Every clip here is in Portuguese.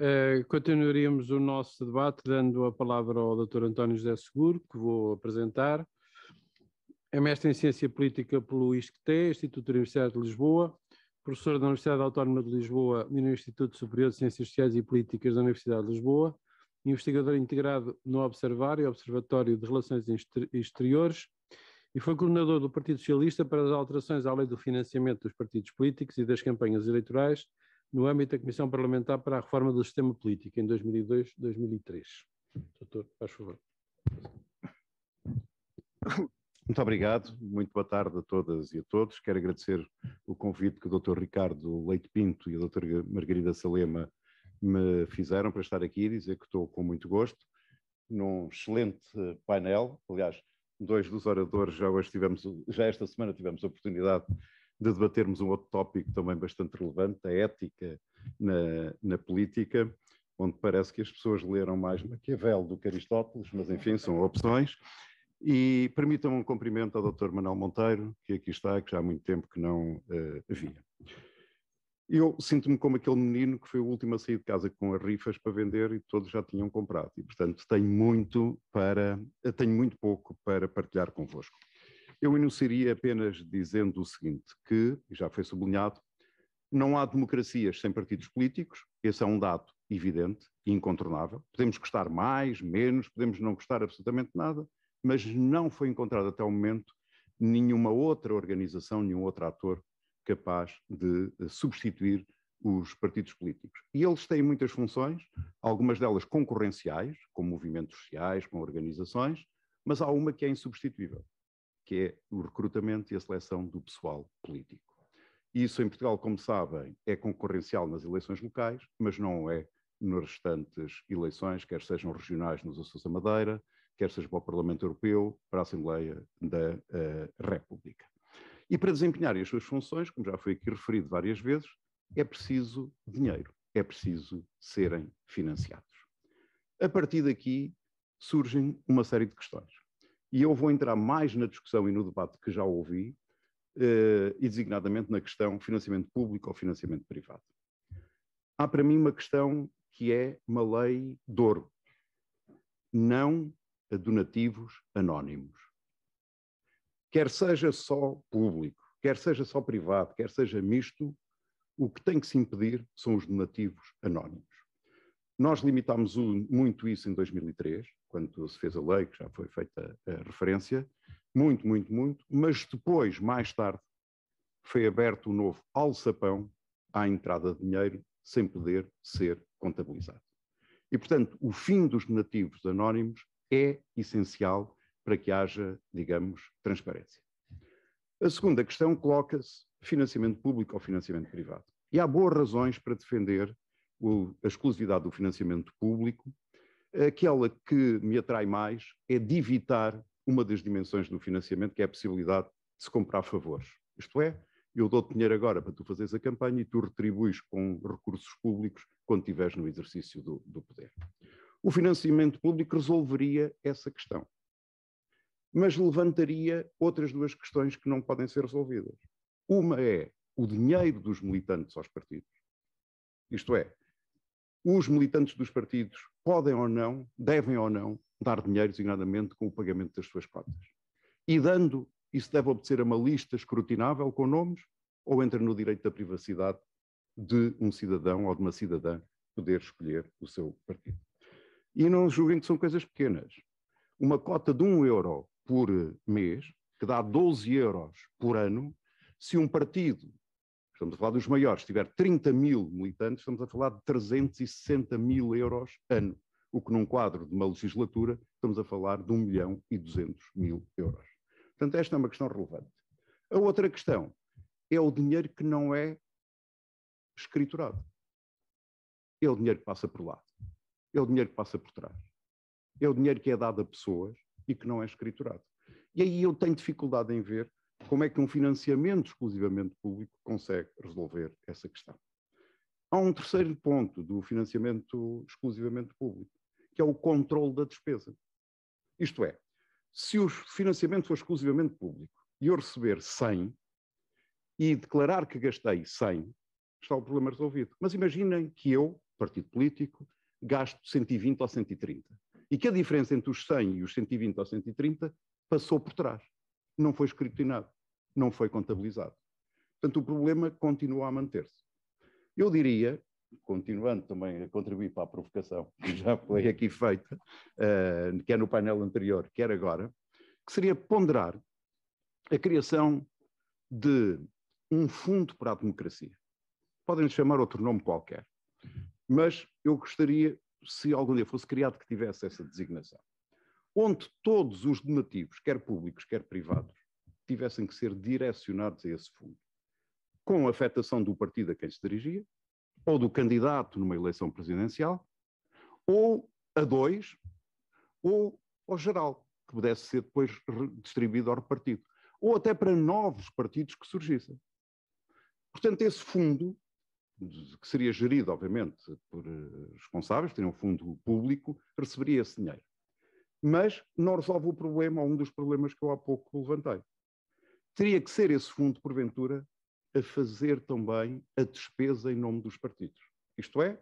Uh, eh, continuaríamos o nosso debate dando a palavra ao Dr. António José Seguro, que vou apresentar. É mestre em Ciência Política pelo ISCTE, Instituto da Universidade de Lisboa, professor da Universidade Autónoma de Lisboa e no Instituto Superior de Ciências Sociais e Políticas da Universidade de Lisboa, investigador integrado no Observário, Observatório de Relações Exteriores, e foi coordenador do Partido Socialista para as alterações à lei do financiamento dos partidos políticos e das campanhas eleitorais no âmbito da Comissão Parlamentar para a Reforma do Sistema Político, em 2002-2003. Doutor, faz favor. Muito obrigado, muito boa tarde a todas e a todos. Quero agradecer o convite que o Dr. Ricardo Leite Pinto e a Dr. Margarida Salema me fizeram para estar aqui e dizer que estou com muito gosto num excelente painel. Aliás, dois dos oradores já hoje tivemos, já esta semana tivemos a oportunidade de debatermos um outro tópico também bastante relevante, a ética na, na política, onde parece que as pessoas leram mais Maquiavel do que Aristóteles, mas enfim, são opções. E permitam um cumprimento ao Dr. Manuel Monteiro, que aqui está, que já há muito tempo que não uh, havia. Eu sinto-me como aquele menino que foi o último a sair de casa com as rifas para vender e todos já tinham comprado. E, portanto, tenho muito para, tenho muito pouco para partilhar convosco. Eu enunciaria apenas dizendo o seguinte, que, já foi sublinhado, não há democracias sem partidos políticos, esse é um dado evidente e incontornável. Podemos gostar mais, menos, podemos não gostar absolutamente nada, mas não foi encontrado até o momento nenhuma outra organização, nenhum outro ator capaz de eh, substituir os partidos políticos. E eles têm muitas funções, algumas delas concorrenciais, com movimentos sociais, com organizações, mas há uma que é insubstituível, que é o recrutamento e a seleção do pessoal político. Isso em Portugal, como sabem, é concorrencial nas eleições locais, mas não é nas restantes eleições, quer sejam regionais nos Açores da Madeira, quer seja para o Parlamento Europeu, para a Assembleia da uh, República. E para desempenharem as suas funções, como já foi aqui referido várias vezes, é preciso dinheiro, é preciso serem financiados. A partir daqui surgem uma série de questões. E eu vou entrar mais na discussão e no debate que já ouvi, eh, e designadamente na questão financiamento público ou financiamento privado. Há para mim uma questão que é uma lei de ouro, não a donativos anónimos. Quer seja só público, quer seja só privado, quer seja misto, o que tem que se impedir são os donativos anónimos. Nós limitámos muito isso em 2003, quando se fez a lei, que já foi feita a referência, muito, muito, muito, mas depois, mais tarde, foi aberto o um novo alçapão à entrada de dinheiro sem poder ser contabilizado. E, portanto, o fim dos nativos anónimos é essencial para que haja, digamos, transparência. A segunda questão coloca-se financiamento público ou financiamento privado. E há boas razões para defender o, a exclusividade do financiamento público Aquela que me atrai mais é de evitar uma das dimensões do financiamento, que é a possibilidade de se comprar favores. Isto é, eu dou-te dinheiro agora para tu fazeres a campanha e tu retribuis com recursos públicos quando estiveres no exercício do, do poder. O financiamento público resolveria essa questão, mas levantaria outras duas questões que não podem ser resolvidas. Uma é o dinheiro dos militantes aos partidos, isto é, os militantes dos partidos podem ou não, devem ou não, dar dinheiro designadamente com o pagamento das suas cotas. E dando, isso deve obter a uma lista escrutinável com nomes ou entra no direito da privacidade de um cidadão ou de uma cidadã poder escolher o seu partido. E não julguem que são coisas pequenas. Uma cota de 1 um euro por mês, que dá 12 euros por ano, se um partido estamos a falar dos maiores, se tiver 30 mil militantes, estamos a falar de 360 mil euros ano, o que num quadro de uma legislatura estamos a falar de 1 milhão e 200 mil euros. Portanto, esta é uma questão relevante. A outra questão é o dinheiro que não é escriturado. É o dinheiro que passa por lá. É o dinheiro que passa por trás. É o dinheiro que é dado a pessoas e que não é escriturado. E aí eu tenho dificuldade em ver como é que um financiamento exclusivamente público consegue resolver essa questão? Há um terceiro ponto do financiamento exclusivamente público, que é o controle da despesa. Isto é, se o financiamento for exclusivamente público e eu receber 100 e declarar que gastei 100, está o problema resolvido. Mas imaginem que eu, partido político, gasto 120 ou 130 e que a diferença entre os 100 e os 120 ou 130 passou por trás não foi escrutinado, não foi contabilizado. Portanto, o problema continua a manter-se. Eu diria, continuando também a contribuir para a provocação que já foi aqui feita, uh, eh, quer é no painel anterior, quer agora, que seria ponderar a criação de um fundo para a democracia. Podem chamar outro nome qualquer, mas eu gostaria, se algum dia fosse criado, que tivesse essa designação onde todos os donativos, quer públicos, quer privados, tivessem que ser direcionados a esse fundo, com afetação do partido a quem se dirigia, ou do candidato numa eleição presidencial, ou a dois, ou ao geral, que pudesse ser depois distribuído ao partido, ou até para novos partidos que surgissem. Portanto, esse fundo, que seria gerido, obviamente, por eh, responsáveis, teria um fundo público, receberia esse dinheiro mas não resolve o problema, um dos problemas que eu há pouco levantei. Teria que ser esse fundo, porventura, a fazer também a despesa em nome dos partidos. Isto é,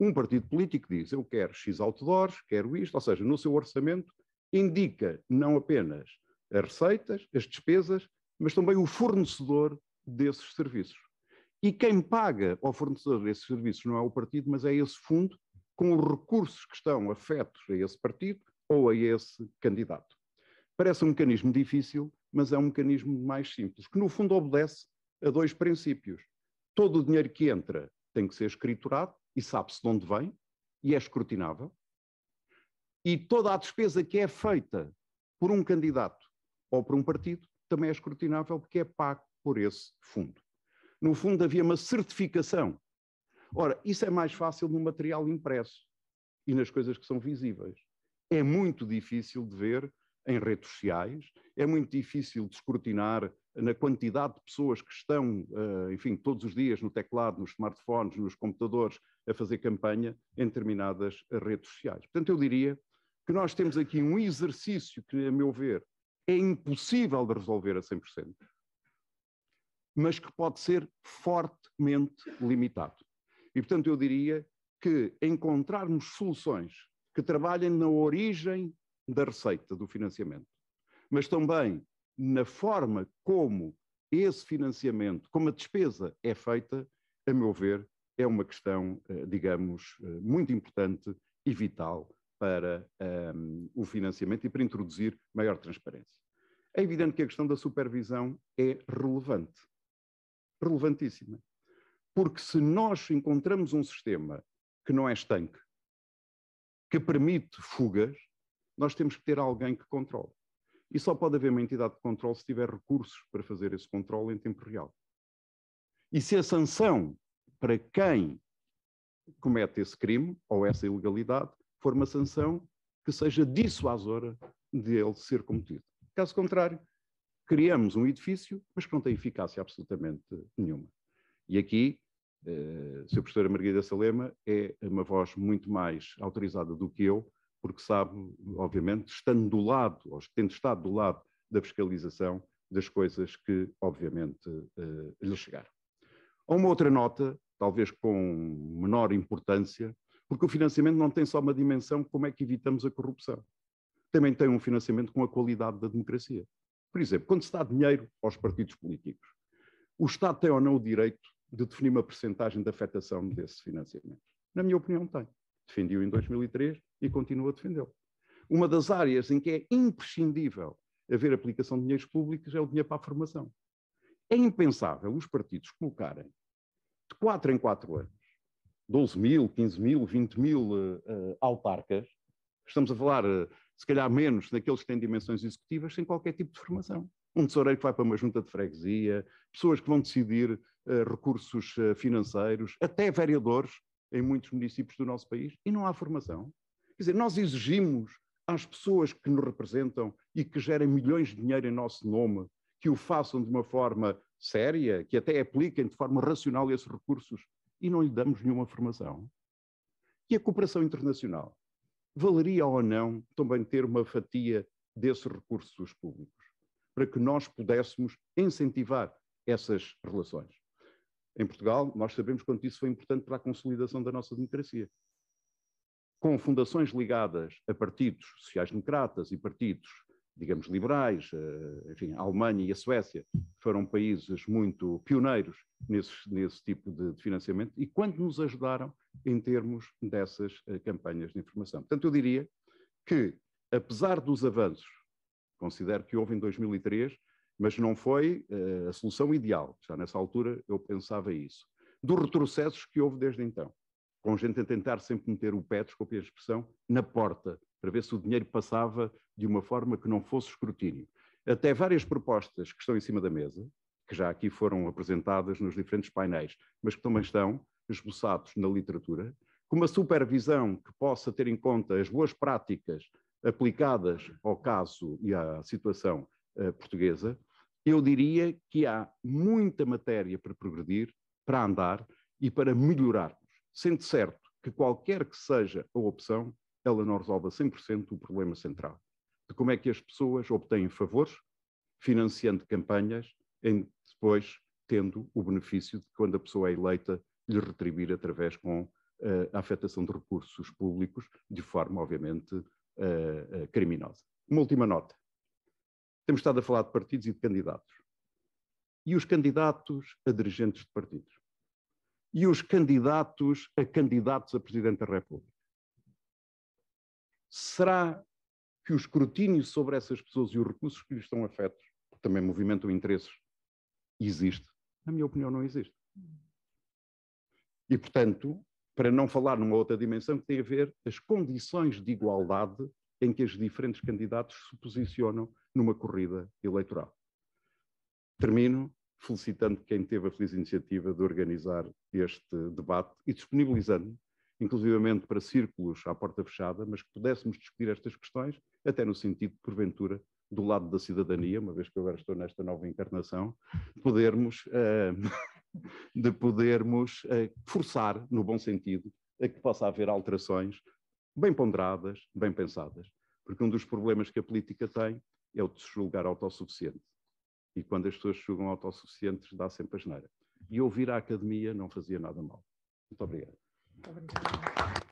um partido político diz: eu quero X outdoors, quero isto, ou seja, no seu orçamento indica não apenas as receitas, as despesas, mas também o fornecedor desses serviços. E quem paga ao fornecedor desses serviços não é o partido, mas é esse fundo, com os recursos que estão afetos a esse partido, ou a esse candidato. Parece um mecanismo difícil, mas é um mecanismo mais simples, que no fundo obedece a dois princípios. Todo o dinheiro que entra tem que ser escriturado e sabe-se de onde vem e é escrutinável. E toda a despesa que é feita por um candidato ou por um partido também é escrutinável porque é pago por esse fundo. No fundo havia uma certificação. Ora, isso é mais fácil no material impresso e nas coisas que são visíveis é muito difícil de ver em redes sociais, é muito difícil de escrutinar na quantidade de pessoas que estão, eh, enfim, todos os dias no teclado, nos smartphones, nos computadores, a fazer campanha em determinadas redes sociais. Portanto, eu diria que nós temos aqui um exercício que, a meu ver, é impossível de resolver a 100%, mas que pode ser fortemente limitado. E, portanto, eu diria que encontrarmos soluções que trabalhem na origem da receita do financiamento, mas também na forma como esse financiamento, como a despesa é feita, a meu ver, é uma questão, eh, digamos, eh, muito importante e vital para um, ehm, o financiamento e para introduzir maior transparência. É evidente que a questão da supervisão é relevante, relevantíssima, porque se nós encontramos um sistema que não é estanque, que permite fugas, nós temos que ter alguém que controle. E só pode haver uma entidade de controle se tiver recursos para fazer esse controle em tempo real. E se a sanção para quem comete esse crime ou essa ilegalidade for uma sanção que seja dissuasora de ele ser cometido. Caso contrário, criamos um edifício, mas que não tem eficácia absolutamente nenhuma. E aqui Uh, eh, Sr. Professora Margarida Salema é uma voz muito mais autorizada do que eu, porque sabe, obviamente, estando do lado, ou tendo estado do lado da fiscalização, das coisas que, obviamente, uh, lhe chegaram. Há uma outra nota, talvez com menor importância, porque o financiamento não tem só uma dimensão como é que evitamos a corrupção. Também tem um financiamento com a qualidade da democracia. Por exemplo, quando se dá dinheiro aos partidos políticos, o Estado tem ou não o direito de definir uma percentagem de afetação desse financiamento. Na minha opinião, tem. Defendi-o em 2003 e continuo a defendê-lo. Uma das áreas em que é imprescindível haver aplicação de dinheiros públicos é o dinheiro para a formação. É impensável os partidos colocarem de 4 em 4 anos 12 mil, 15 mil, 20 mil uh, uh, autarcas, estamos a falar, uh, se calhar, menos daqueles que têm dimensões executivas, sem qualquer tipo de formação um tesoureiro que vai para uma junta de freguesia, pessoas que vão decidir uh, recursos uh, financeiros, até vereadores em muitos municípios do nosso país, e não há formação. Quer dizer, nós exigimos às pessoas que nos representam e que gerem milhões de dinheiro em nosso nome que o façam de uma forma séria, que até apliquem de forma racional esses recursos, e não lhe damos nenhuma formação. E a cooperação internacional? Valeria ou não também ter uma fatia desses recursos públicos? para que nós pudéssemos incentivar essas relações. Em Portugal, nós sabemos quanto isso foi importante para a consolidação da nossa democracia. Com fundações ligadas a partidos sociais-democratas e partidos, digamos, liberais, eh, enfim, a Alemanha e a Suécia foram países muito pioneiros nesse, nesse tipo de, de financiamento e quanto nos ajudaram em termos dessas eh, campanhas de informação. Portanto, eu diria que, apesar dos avanços Considero que houve em 2003, mas não foi uh, a solução ideal. Já nessa altura eu pensava isso. Dos retrocessos que houve desde então, com gente a tentar sempre meter o pé, desculpe a expressão, na porta, para ver se o dinheiro passava de uma forma que não fosse escrutínio. Até várias propostas que estão em cima da mesa, que já aqui foram apresentadas nos diferentes painéis, mas que também estão esboçados na literatura, com uma supervisão que possa ter em conta as boas práticas aplicadas ao caso e à situação eh, portuguesa, eu diria que há muita matéria para progredir, para andar e para melhorar. sendo certo que qualquer que seja a opção, ela não resolve a 100% o problema central, de como é que as pessoas obtêm favores, financiando campanhas, em depois tendo o benefício de quando a pessoa é eleita, lhe retribuir através com uh, a afetação de recursos públicos, de forma, obviamente, uh, criminosa. Uma última nota. Temos estado a falar de partidos e de candidatos. E os candidatos a dirigentes de partidos. E os candidatos a candidatos a Presidente da República. Será que o escrutínio sobre essas pessoas e os recursos que lhes estão afetos, que também movimentam interesses, existe? Na minha opinião, não existe. E, portanto, para não falar numa outra dimensão que tem a ver as condições de igualdade em que os diferentes candidatos se posicionam numa corrida eleitoral. Termino felicitando quem teve a feliz iniciativa de organizar este debate e disponibilizando, inclusivamente para círculos à porta fechada, mas que pudéssemos discutir estas questões, até no sentido, porventura, do lado da cidadania, uma vez que agora estou nesta nova encarnação, podermos uh, de podermos eh, forçar, no bom sentido, a que possa haver alterações bem ponderadas, bem pensadas. Porque um dos problemas que a política tem é o de se julgar autossuficiente. E quando as pessoas se julgam autossuficientes, dá sempre a geneira. E ouvir a academia não fazia nada mal. Muito obrigado. Muito obrigado.